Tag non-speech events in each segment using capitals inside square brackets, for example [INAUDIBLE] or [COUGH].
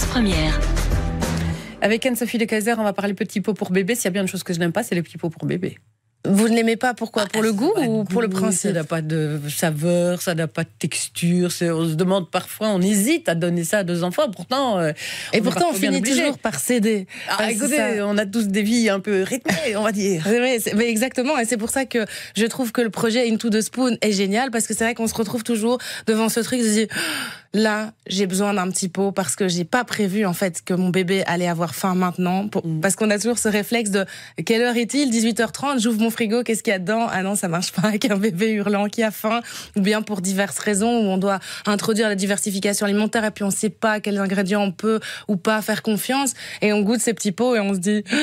première. Avec Anne-Sophie de Kaiser, on va parler petits pots pour bébé. S'il y a bien une chose que je n'aime pas, c'est les petits pots pour bébé. Vous ne l'aimez pas pourquoi Pour ah, le goût ou pour le principe Ça n'a pas de saveur, ça n'a pas de texture. On se demande parfois, on hésite à donner ça à deux enfants. Pourtant, euh, et pourtant, on finit toujours par céder. Ah, ah, on a tous des vies un peu rythmées, on va dire. mais, exactement, et c'est pour ça que je trouve que le projet Into the Spoon est génial parce que c'est vrai qu'on se retrouve toujours devant ce truc je là, j'ai besoin d'un petit pot parce que j'ai pas prévu en fait que mon bébé allait avoir faim maintenant. Mm. Parce qu'on a toujours ce réflexe de quelle heure est-il 18h30, j'ouvre mon frigo, qu'est-ce qu'il y a dedans Ah non, ça marche pas avec un bébé hurlant qui a faim. Ou bien pour diverses raisons où on doit introduire la diversification alimentaire et puis on sait pas quels ingrédients on peut ou pas faire confiance. Et on goûte ces petits pots et on se dit. Ah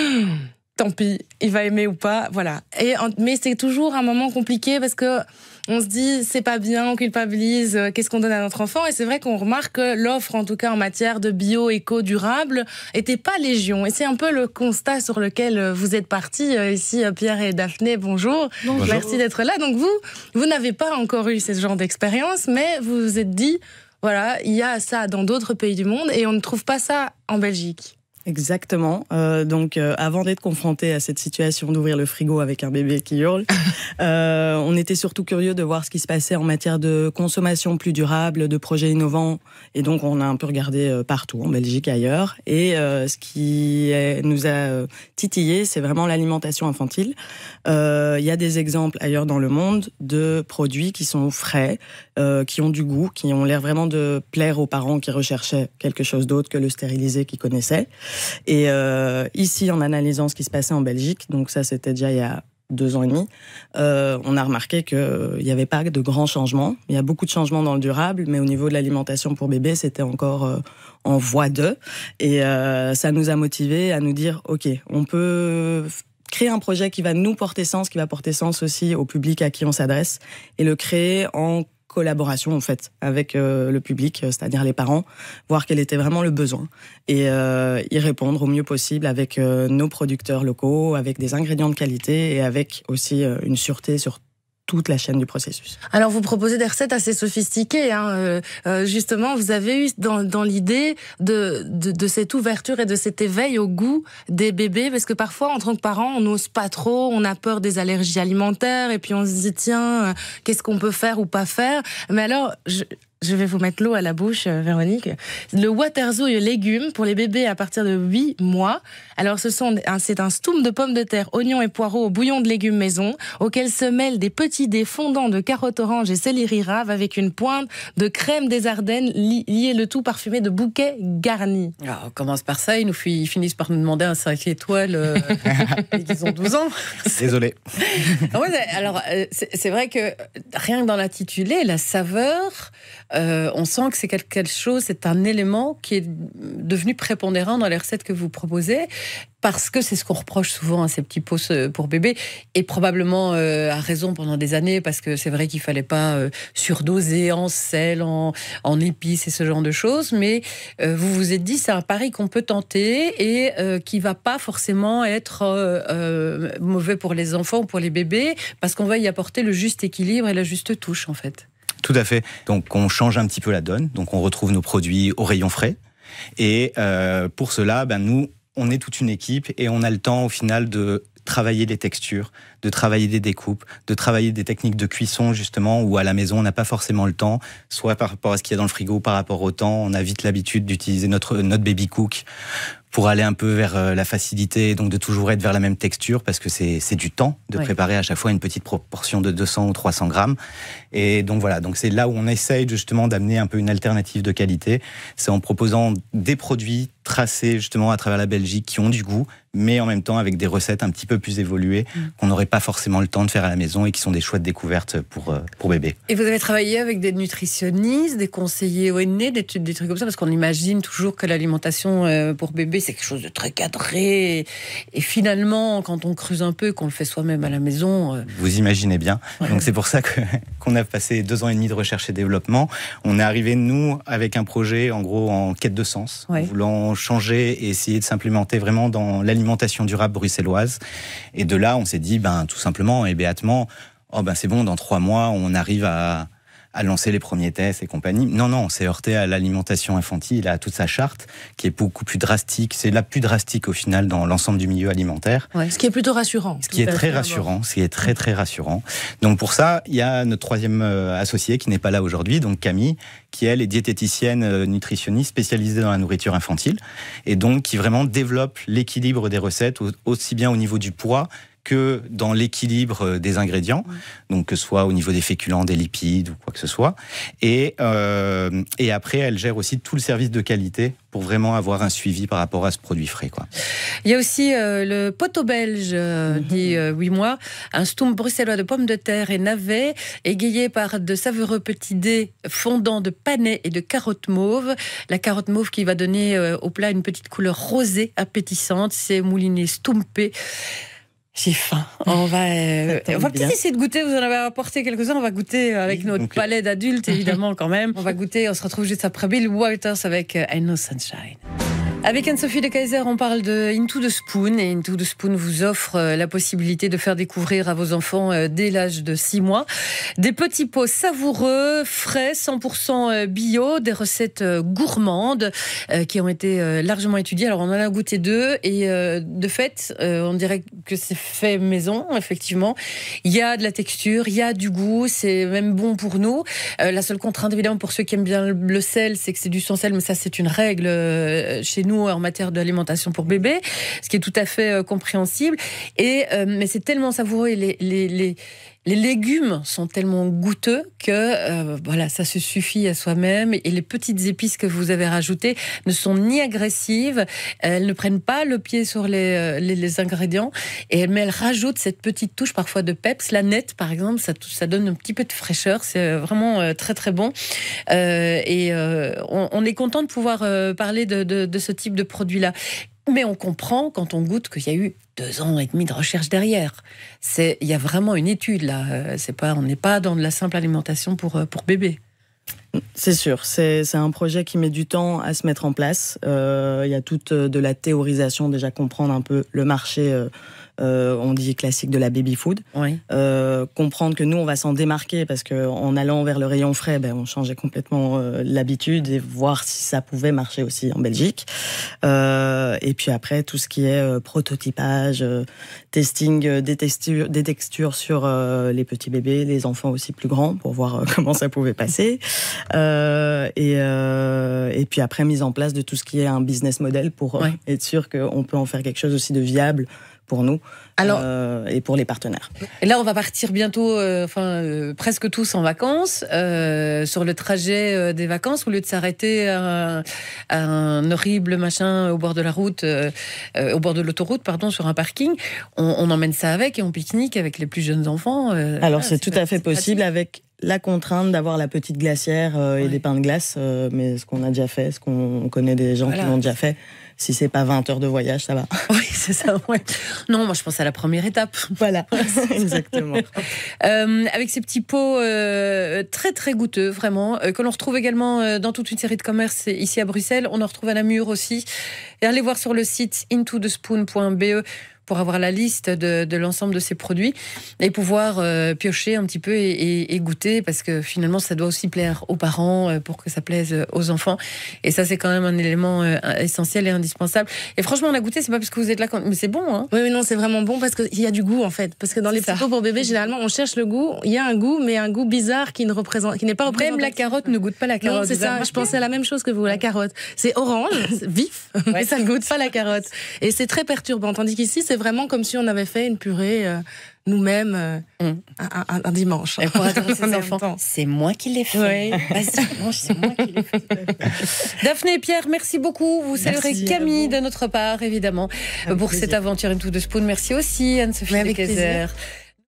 tant pis, il va aimer ou pas, voilà. Et mais c'est toujours un moment compliqué parce que on se dit c'est pas bien, on culpabilise, euh, qu'est-ce qu'on donne à notre enfant Et c'est vrai qu'on remarque que l'offre, en tout cas en matière de bio, éco, durable, était pas légion. Et c'est un peu le constat sur lequel euh, vous êtes parti. Euh, ici, Pierre et Daphné. Bonjour, bonjour. merci d'être là. Donc vous, vous n'avez pas encore eu ce genre d'expérience, mais vous vous êtes dit voilà, il y a ça dans d'autres pays du monde et on ne trouve pas ça en Belgique. Exactement. Euh, donc, euh, avant d'être confronté à cette situation d'ouvrir le frigo avec un bébé qui hurle, [LAUGHS] euh, on était surtout curieux de voir ce qui se passait en matière de consommation plus durable, de projets innovants. Et donc, on a un peu regardé partout, en Belgique, ailleurs. Et ce qui nous a titillé, c'est vraiment l'alimentation infantile. Il y a des exemples ailleurs dans le monde de produits qui sont frais, qui ont du goût, qui ont l'air vraiment de plaire aux parents qui recherchaient quelque chose d'autre que le stérilisé qu'ils connaissaient. Et euh, ici, en analysant ce qui se passait en Belgique, donc ça c'était déjà il y a deux ans et demi, euh, on a remarqué qu'il euh, n'y avait pas de grands changements. Il y a beaucoup de changements dans le durable, mais au niveau de l'alimentation pour bébés c'était encore en voie de. Et ça nous a motivés à nous dire, OK, on peut créer un projet qui va nous porter sens, qui va porter sens aussi au public à qui on s'adresse, et le créer en collaboration en fait avec euh, le public, euh, c'est-à-dire les parents, voir quel était vraiment le besoin et euh, y répondre au mieux possible avec nos producteurs locaux, avec des ingrédients de qualité et avec aussi une sûreté sur toute la chaîne du processus. Alors vous proposez des recettes assez sophistiquées. Hein. Euh, euh, justement, vous avez eu dans, l'idée de, de, cette ouverture et de cet éveil au goût des bébés, parce que parfois, en tant que parent, on n'ose pas trop, on a peur des allergies alimentaires, et puis on se dit, tiens, euh, qu'est-ce qu'on peut faire ou pas faire Mais alors, je, je vais vous mettre l'eau à la bouche, euh, Véronique. Le waterzouille légumes pour les bébés à partir de 8 mois. Alors, ce sont, c'est un stoum de pommes de terre, oignons et poireaux au bouillon de légumes maison, auquel se mêlent des petits dés fondants de carottes oranges et céleri rave avec une pointe de crème des Ardennes, lié le tout parfumé de bouquets garnis. Alors, ah, on commence par ça, ils nous finissent par nous demander un 5 étoiles euh, [LAUGHS] et ont 12 ans. Désolé. Ah alors, euh, c'est vrai que rien que dans l'intitulé, la saveur, euh, on sent que c'est quelque chose, c'est un élément qui est devenu prépondérant dans les recettes que vous proposez parce que c'est ce qu'on reproche souvent à ces petits pots pour bébés, et probablement euh, à raison pendant des années, parce que c'est vrai qu'il fallait pas euh, surdoser en sel, en, en, épices et ce genre de choses, mais vous vous êtes dit, c'est un pari qu'on peut tenter et qui va pas forcément être mauvais pour les enfants ou pour les bébés, parce qu'on va y apporter le juste équilibre et la juste touche, en fait. Tout à fait. Donc on change un petit peu la donne, donc on retrouve nos produits au rayon frais. Et euh, pour cela, ben, nous, on est toute une équipe et on a le temps au final de travailler les textures, de travailler des découpes, de travailler des techniques de cuisson justement où à la maison on n'a pas forcément le temps, soit par rapport à ce qu'il y a dans le frigo, par rapport au temps, on a vite l'habitude d'utiliser notre notre baby cook pour aller un peu vers euh, la facilité donc de toujours être vers la même texture parce que c'est du temps de préparer à chaque fois une petite proportion de 200 ou 300 grammes. Et donc voilà, donc c'est là où on essaye justement d'amener un peu une alternative de qualité. C'est en proposant des produits tracés justement à travers la Belgique qui ont du goût, mais en même temps avec des recettes un petit peu plus évoluées mm. qu'on n'aurait pas forcément le temps de faire à la maison et qui sont des chouettes découvertes pour, euh, pour bébé. Et vous avez travaillé avec des nutritionnistes, des conseillers au des, des trucs comme ça, parce qu'on imagine toujours que l'alimentation euh, pour bébé c'est quelque chose de très cadré. Et finalement, quand on creuse un peu, qu'on le fait soi-même à la maison. Euh, Vous imaginez bien. Donc c'est pour ça [LAUGHS] qu'on a passé deux ans et demi de recherche et développement. On est arrivé, nous, avec un projet en gros en quête de sens, voulant changer et essayer de s'implémenter vraiment dans l'alimentation durable bruxelloise. Et de là, on s'est dit, ben, tout simplement et béatement, oh ben c'est bon, dans trois mois, on arrive à à lancer les premiers tests et compagnie. Non, non, on s'est heurté à l'alimentation infantile, à toute sa charte, qui est beaucoup plus drastique. C'est la plus drastique au final dans l'ensemble du milieu alimentaire. ce qui est plutôt rassurant. Ce qui est très hein, rassurant, ce qui est très très rassurant. Donc pour ça, il y a notre troisième euh, associé qui n'est pas là aujourd'hui, donc Camille, qui elle est diététicienne euh, nutritionniste spécialisée dans la nourriture infantile, et donc qui vraiment développe l'équilibre des recettes aussi bien au niveau du poids que dans l'équilibre euh, des ingrédients, donc que ce soit au niveau des féculents, des lipides ou quoi que ce soit. Et, euh, et après, elle gère aussi tout le service de qualité pour vraiment avoir un suivi par rapport à ce produit frais. Quoi. Il y a aussi euh, le poteau belge, mhm. dit Oui 8 mois, un stoum bruxellois de pommes de terre et navets, égayé par de savoureux petits dés fondants de panais et de carottes mauves. La carotte mauve qui va donner au plat une petite couleur rosée appétissante, c'est mouliné stompé. On va, euh, peut-être essayer de goûter. Vous en avez apporté quelques-uns. On va goûter avec notre palais d'adultes évidemment, quand même. On va goûter. On se retrouve juste après Bill Waters avec euh, I Know Sunshine. Avec Anne-Sophie de Kaiser, on parle de Into the Spoon et Into the Spoon vous offre euh, la possibilité de faire découvrir à vos enfants euh, dès l'âge de 6 mois des petits pots savoureux, frais, 100% euh, bio, des recettes gourmandes qui ont été largement étudiées. Alors on en a goûté deux et de fait, on dirait que c'est fait maison, effectivement. Il y a de la texture, il y a du goût, c'est même bon pour nous. La seule contrainte évidemment pour ceux qui aiment bien le sel, c'est que c'est du sans sel, mais ça c'est une règle chez nous en matière d'alimentation pour bébé, ce qui est tout à fait euh, compréhensible. Et, euh, mais c'est tellement savoureux. les, les les légumes sont tellement goûteux que euh, voilà, ça se suffit à soi-même. Et les petites épices que vous avez rajoutées ne sont ni agressives, elles ne prennent pas le pied sur les, euh, ingrédients, et, mais elles rajoutent cette petite touche parfois de peps. La nette, par exemple, ça, ça donne un petit peu de fraîcheur. C'est euh, vraiment très très bon. et on, est content de pouvoir parler de, de ce type de produit-là. Mais on comprend quand on goûte qu'il y a eu deux ans et demi de recherche derrière. C'est, il y a vraiment une étude là. Euh, c'est pas, on n'est pas dans de la simple alimentation pour, euh, pour bébé. C'est sûr, c'est un projet qui met du temps à se mettre en place. Euh, il y a toute de la théorisation, déjà comprendre un peu le marché. Euh, on dit classique de la baby food. Euh, comprendre que nous, on va s'en démarquer parce qu'en allant vers le rayon frais, ben, on changeait complètement euh, l'habitude et voir si ça pouvait marcher aussi en Belgique. et puis après, tout ce qui est prototypage, testing des textures, des textures sur les petits bébés, les enfants aussi plus grands pour voir [LAUGHS] comment ça pouvait passer. Et, et, puis après, mise en place de tout ce qui est un business model pour être sûr qu'on peut en faire quelque chose aussi de viable pour nous euh, et pour les partenaires. Et là, on va partir bientôt, euh, enfin euh, presque tous en vacances. sur le trajet des vacances, au lieu de s'arrêter à, un horrible machin au bord de la route, au bord de l'autoroute, pardon, sur un parking, on, emmène ça avec et on pique-nique avec les plus jeunes enfants. Alors, c'est tout à fait possible avec la contrainte d'avoir la petite glacière et des pains de glace, mais ce qu'on a déjà fait, ce qu'on connaît des gens qui l'ont déjà fait si c'est pas 20 heures de voyage, ça va. [LAUGHS] Oui, c'est ça. Ouais. Non, moi je pense à la première étape. Voilà, [LAUGHS] exactement. Euh, avec ces petits pots euh, très très goûteux, vraiment, euh, que l'on retrouve également dans toute une série de commerces ici à Bruxelles. On en retrouve à Namur aussi. allez voir sur le site intothespoon.be pour avoir la liste de, l'ensemble de ces produits et pouvoir euh, piocher un petit peu et, goûter parce que finalement ça doit aussi plaire aux parents euh, pour que ça plaise aux enfants et ça c'est quand même un élément euh, essentiel et indispensable et franchement la goûter, c'est pas parce que vous êtes là quand... mais c'est bon hein oui mais non c'est vraiment bon parce qu'il y a du goût en fait parce que dans les petits pots pour bébé généralement on cherche le goût il y a un goût mais un goût bizarre qui ne représente qui n'est pas représenté même la carotte ne goûte pas la carotte c'est ça je pensais à la même chose que vous la carotte c'est orange [LAUGHS] vif mais ça ne goûte pas la carotte et c'est très perturbant tandis qu'ici vraiment comme si on avait fait une purée euh, nous-mêmes euh, mm. un, dimanche. Et pour [LAUGHS] enfants, c'est moi qui l'ai fait. Oui. [LAUGHS] c'est moi qui [LAUGHS] Daphné et Pierre, merci beaucoup. Vous saluerez Camille de notre part, évidemment, pour cette aventure Into de Spoon. Merci aussi, Anne-Sophie Kaiser.